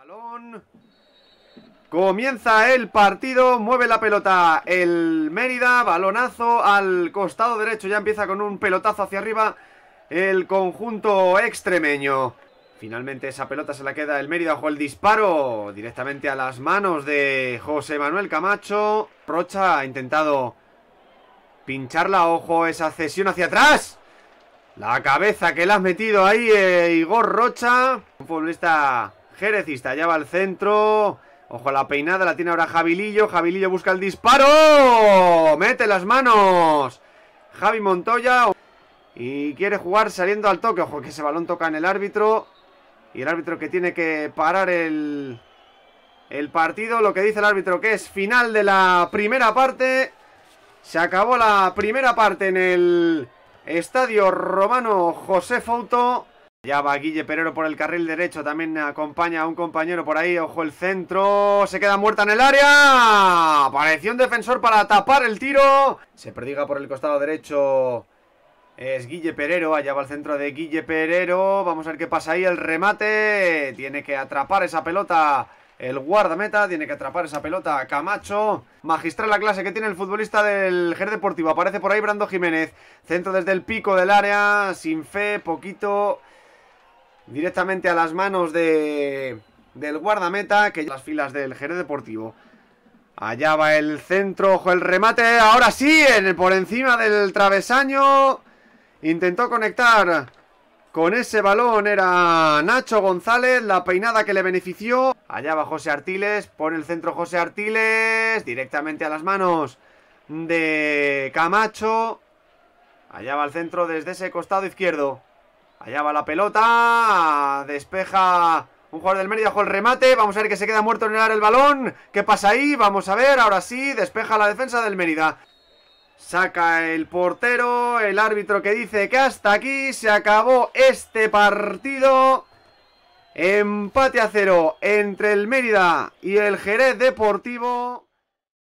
Balón. Comienza el partido, mueve la pelota el Mérida, balonazo al costado derecho, ya empieza con un pelotazo hacia arriba el conjunto extremeño. Finalmente esa pelota se la queda el Mérida, ojo el disparo directamente a las manos de José Manuel Camacho. Rocha ha intentado pincharla, ojo esa cesión hacia atrás. La cabeza que le has metido ahí, eh, Igor Rocha. Un futbolista Jerez ya va al centro. Ojo la peinada, la tiene ahora Jabilillo, Jabilillo busca el disparo. Mete las manos. Javi Montoya. Y quiere jugar saliendo al toque. Ojo que ese balón toca en el árbitro. Y el árbitro que tiene que parar el, el partido. Lo que dice el árbitro que es final de la primera parte. Se acabó la primera parte en el estadio romano José Fouto. Ya va Guille Perero por el carril derecho, también acompaña a un compañero por ahí, ojo el centro, se queda muerta en el área, apareció un defensor para tapar el tiro, se perdiga por el costado derecho, es Guille Perero, allá va el centro de Guille Perero, vamos a ver qué pasa ahí, el remate, tiene que atrapar esa pelota el guardameta, tiene que atrapar esa pelota Camacho, magistral la clase que tiene el futbolista del Ger Deportivo, aparece por ahí Brando Jiménez, centro desde el pico del área, sin fe, poquito directamente a las manos de, del guardameta, que las filas del Jerez Deportivo. Allá va el centro, ojo el remate, ahora sí, por encima del travesaño. Intentó conectar con ese balón, era Nacho González, la peinada que le benefició. Allá va José Artiles, pone el centro José Artiles, directamente a las manos de Camacho. Allá va el centro desde ese costado izquierdo. Allá va la pelota. Despeja un jugador del Mérida, con el remate. Vamos a ver que se queda muerto en el área el balón. ¿Qué pasa ahí? Vamos a ver. Ahora sí, despeja la defensa del Mérida. Saca el portero, el árbitro que dice que hasta aquí se acabó este partido. Empate a cero entre el Mérida y el Jerez Deportivo.